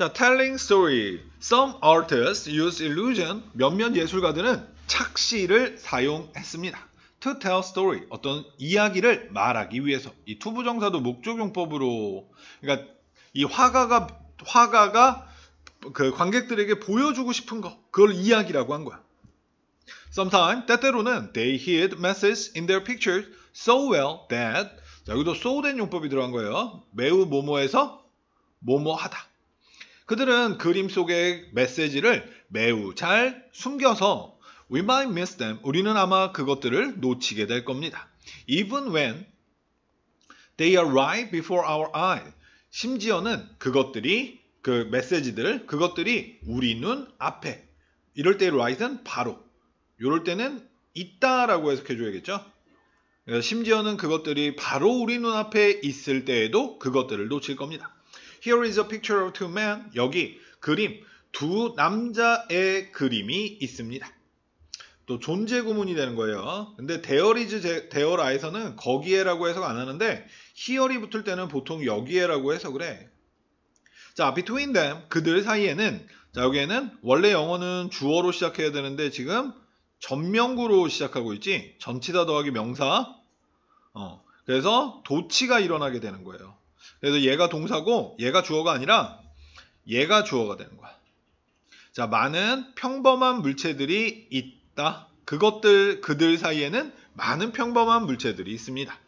자, telling story. Some artists use illusion. 몇몇 예술가들은 착시를 사용했습니다. to tell story. 어떤 이야기를 말하기 위해서. 이 투부정사도 목적용법으로. 그러니까 이 화가가 화가가 그 관객들에게 보여주고 싶은 거 그걸 이야기라고 한 거야. Sometimes 때때로는 they hid m e s s a g e in their pictures so well that 자, 여기도 so 된 용법이 들어간 거예요. 매우 모모에서 모모하다. 그들은 그림 속의 메시지를 매우 잘 숨겨서 We might miss them. 우리는 아마 그것들을 놓치게 될 겁니다. Even when they a r e r i g h t before our eye. s 심지어는 그것들이 그메시지들 그것들이 우리 눈 앞에 이럴 때 rise는 바로 이럴 때는 있다라고 해석해 줘야겠죠. 심지어는 그것들이 바로 우리 눈앞에 있을 때에도 그것들을 놓칠 겁니다. Here is a picture of two men. 여기 그림 두 남자의 그림이 있습니다. 또 존재 구문이 되는 거예요. 근데 대어리즈 대어라에서는 거기에라고 해석 안 하는데 히어리 붙을 때는 보통 여기에라고 해석을 해. 자, between them 그들 사이에는 자 여기에는 원래 영어는 주어로 시작해야 되는데 지금 전명구로 시작하고 있지 전치다 더하기 명사 어 그래서 도치가 일어나게 되는 거예요. 그래서 얘가 동사고 얘가 주어가 아니라 얘가 주어가 되는 거야. 자, 많은 평범한 물체들이 있다. 그것들 그들 사이에는 많은 평범한 물체들이 있습니다.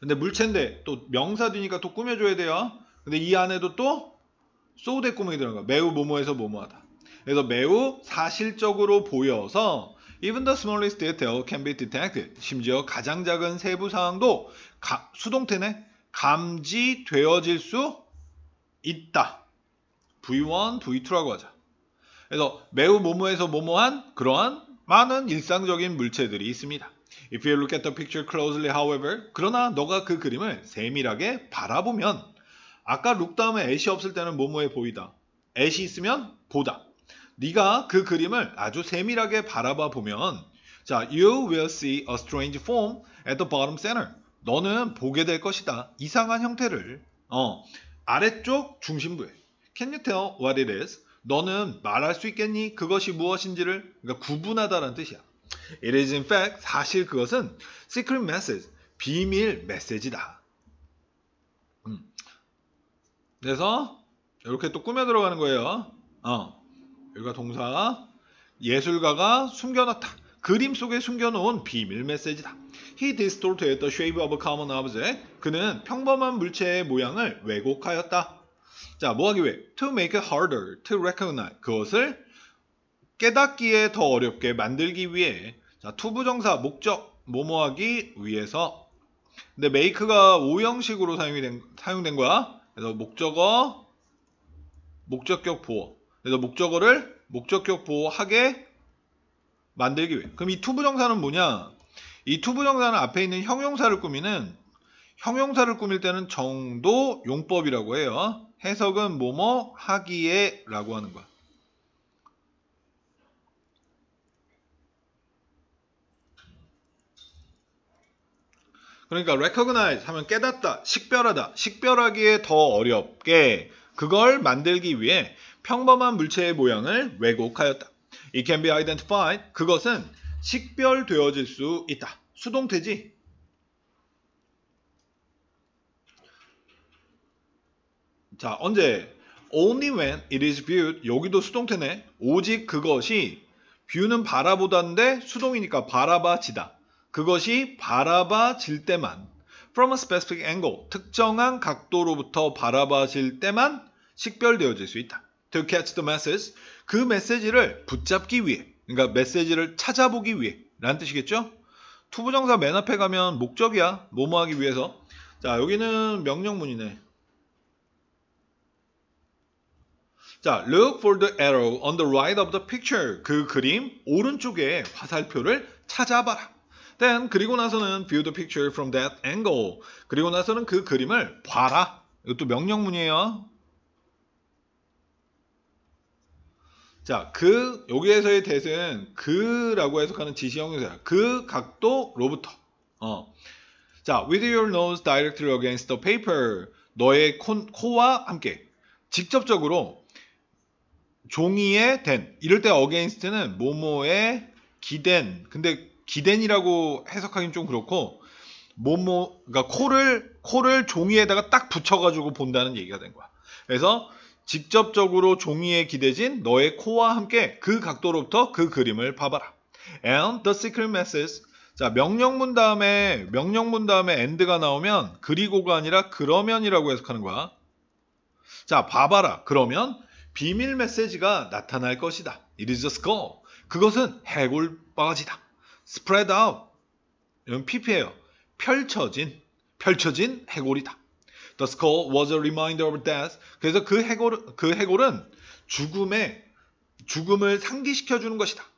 근데 물체인데 또 명사 뒤니까 또 꾸며줘야 돼요. 근데 이 안에도 또소드대 꾸미기 들어간 거야. 매우 모모에서 모모하다. 그래서 매우 사실적으로 보여서 Even the smallest detail can be detected. 심지어 가장 작은 세부 사항도 가, 수동태네. 감지되어질 수 있다. V1, V2라고 하자. 그래서 매우 모모에서 모모한 그러한 많은 일상적인 물체들이 있습니다. If you look at the picture closely, however, 그러나 너가 그 그림을 세밀하게 바라보면 아까 룩 다음에 애시 없을 때는 모모해 보이다. 애시 있으면 보다. 네가 그 그림을 아주 세밀하게 바라봐 보면 자, you will see a strange form at the bottom center. 너는 보게 될 것이다. 이상한 형태를 어, 아래쪽 중심부에 Can you tell what it is? 너는 말할 수 있겠니? 그것이 무엇인지를 그러니까 구분하다라는 뜻이야. It is in fact 사실 그것은 secret message 비밀 메시지다. 음. 그래서 이렇게 또 꾸며 들어가는 거예요. 어. 여기가 동사 예술가가 숨겨놨다. 그림 속에 숨겨놓은 비밀 메시지다. He distorted the shape of a common object. 그는 평범한 물체의 모양을 왜곡하였다. 자, 뭐하기 위해? To make it harder to recognize. 그것을 깨닫기에 더 어렵게 만들기 위해. 자, 투부정사, 목적, 뭐뭐하기 위해서. 근데 make가 오형식으로 사용이 된, 사용된 거야. 그래서 목적어, 목적격 보호. 그래서 목적어를 목적격 보호하게 만들기 위해. 그럼 이 투부정사는 뭐냐? 이 투부정사는 앞에 있는 형용사를 꾸미는 형용사를 꾸밀 때는 정도 용법이라고 해요. 해석은 뭐뭐 하기에 라고 하는 거야. 그러니까 recognize 하면 깨닫다, 식별하다, 식별하기에 더 어렵게 그걸 만들기 위해 평범한 물체의 모양을 왜곡하였다. It can be identified. 그것은 식별되어질 수 있다. 수동태지. 자, 언제? Only when it is viewed. 여기도 수동태네. 오직 그것이 v i e w 는 바라보다인데 수동이니까 바라봐지다. 그것이 바라봐질 때만 from a specific angle 특정한 각도로부터 바라봐질 때만 식별되어질 수 있다. To catch the m a s s e 그 메시지를 붙잡기 위해, 그러니까 메시지를 찾아보기 위해 라는 뜻이겠죠? 투부정사 맨 앞에 가면 목적이야. 뭐뭐 하기 위해서. 자, 여기는 명령문이네. 자, look for the arrow on the right of the picture. 그 그림 오른쪽에 화살표를 찾아봐라. Then 그리고 나서는 view the picture from that angle. 그리고 나서는 그 그림을 봐라. 이것도 명령문이에요. 자, 그 여기에서의 대세는 그라고 해석하는 지시형 동사야. 그 각도로부터. 어. 자, with your nose directly against the paper. 너의 코, 코와 함께 직접적으로 종이에 된 이럴 때 against는 모모에 기댄. 근데 기댄이라고 해석하기는 좀 그렇고 모모 그러니까 코를 코를 종이에다가 딱 붙여 가지고 본다는 얘기가 된 거야. 그래서 직접적으로 종이에 기대진 너의 코와 함께 그 각도로부터 그 그림을 봐봐라. And the secret message. 자, 명령문 다음에 명령문 다음에 and가 나오면 그리고가 아니라 그러면이라고 해석하는 거야. 자, 봐봐라. 그러면 비밀 메시지가 나타날 것이다. It is a score. 그것은 해골바가지다. Spread out. 이건 PP예요. 펼쳐진, 펼쳐진 해골이다. The skull was a reminder of death. 그래서 그 해골 그 해골은 죽음의 죽음을 상기시켜 주는 것이다. 자,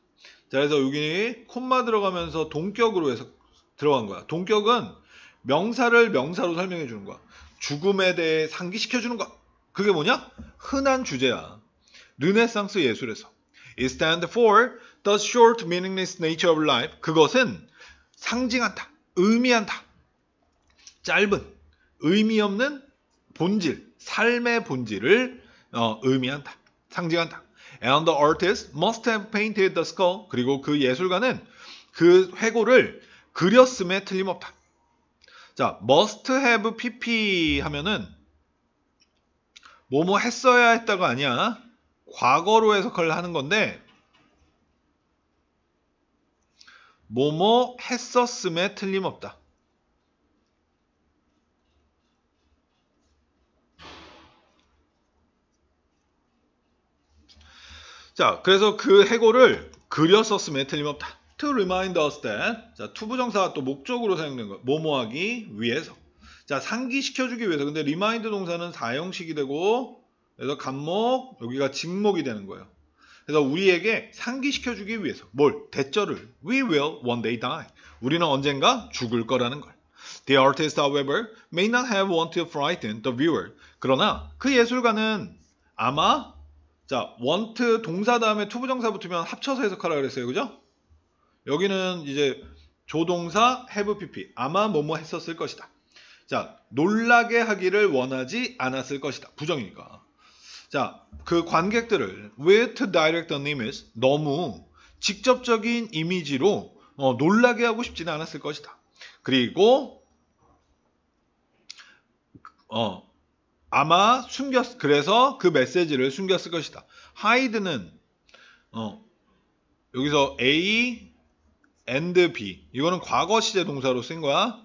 그래서 여기 콤마 들어가면서 동격으로 해서 들어간 거야. 동격은 명사를 명사로 설명해 주는 거야. 죽음에 대해 상기시켜 주는 거야. 그게 뭐냐? 흔한 주제야. 르네상스 예술에서. It stands for the short meaningless nature of life. 그것은 상징한다. 의미한다. 짧은 의미 없는 본질, 삶의 본질을 어, 의미한다. 상징한다. And the artist must have painted the skull. 그리고 그 예술가는 그 회고를 그렸음에 틀림없다. 자, must have pp 하면은 뭐 뭐 했어야 했다가 아니야. 과거로 해석을 하는 건데 뭐 뭐 했었음에 틀림없다. 자, 그래서 그 해고를 그렸었음에 틀림없다. To remind us that 자, 투부정사가 또 목적으로 사용된 거 뭐뭐 하기 위해서. 자, 상기시켜주기 위해서. 근데 remind 동사는 사형식이 되고 그래서 간목, 여기가 직목이 되는 거예요. 그래서 우리에게 상기시켜주기 위해서 뭘? 대절을 We will one day die. 우리는 언젠가 죽을 거라는 걸. The artist, however, may not have wanted to frighten the viewer. 그러나 그 예술가는 아마 자, want 동사 다음에 to 부정사 붙으면 합쳐서 해석하라 그랬어요. 그죠? 여기는 이제 조동사 have pp 아마 뭐뭐 했었을 것이다. 자, 놀라게 하기를 원하지 않았을 것이다. 부정이니까. 자, 그 관객들을 with direct image 너무 직접적인 이미지로 어, 놀라게 하고 싶지는 않았을 것이다. 그리고 어, 아마 숨겼 그래서 그 메시지를 숨겼을 것이다. 하이드는 어, 여기서 A and B 이거는 과거 시제 동사로 쓴 거야.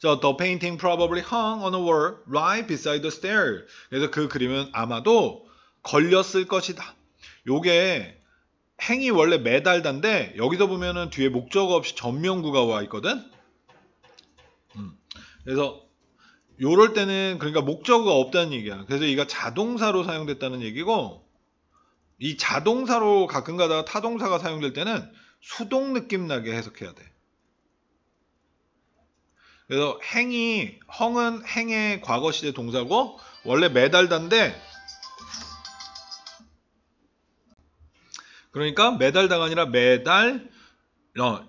자, the painting probably hung on a wall right beside the stair. 그래서 그 그림은 아마도 걸렸을 것이다. 요게 행이 원래 매달단데 여기서 보면은 뒤에 목적 없이 전명구가 와 있거든. 음, 그래서 요럴 때는 그러니까 목적어가 없다는 얘기야. 그래서 이가 자동사로 사용됐다는 얘기고 이 자동사로 가끔 가다 타동사가 사용될 때는 수동 느낌 나게 해석해야 돼. 그래서 행이 헝은 행의 과거 시제 동사고 원래 매달단데 그러니까 매달다가 아니라 매달 어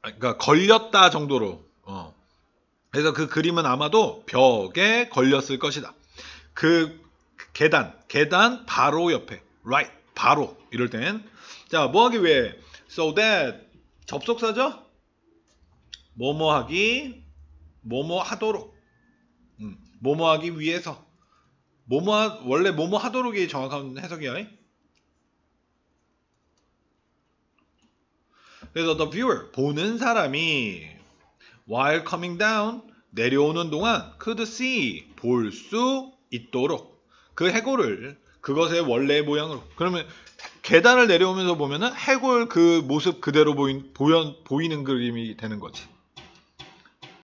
그러니까 걸렸다 정도로 그래서 그 그림은 아마도 벽에 걸렸을 것이다. 그 계단, 계단 바로 옆에, right, 바로 이럴 땐 자, 뭐 하기 위해 so that 접속사죠? 뭐뭐 하기, 뭐뭐 하도록 음, 뭐뭐 하기 위해서 뭐뭐 하, 원래 뭐뭐 하도록이 정확한 해석이야. 그래서 the viewer 보는 사람이 while coming down 내려오는 동안 could see 볼 수 있도록 그 해골을 그것의 원래 모양으로 그러면 계단을 내려오면서 보면은 해골 그 모습 그대로 보인, 보여, 보이는 그림이 되는 거지.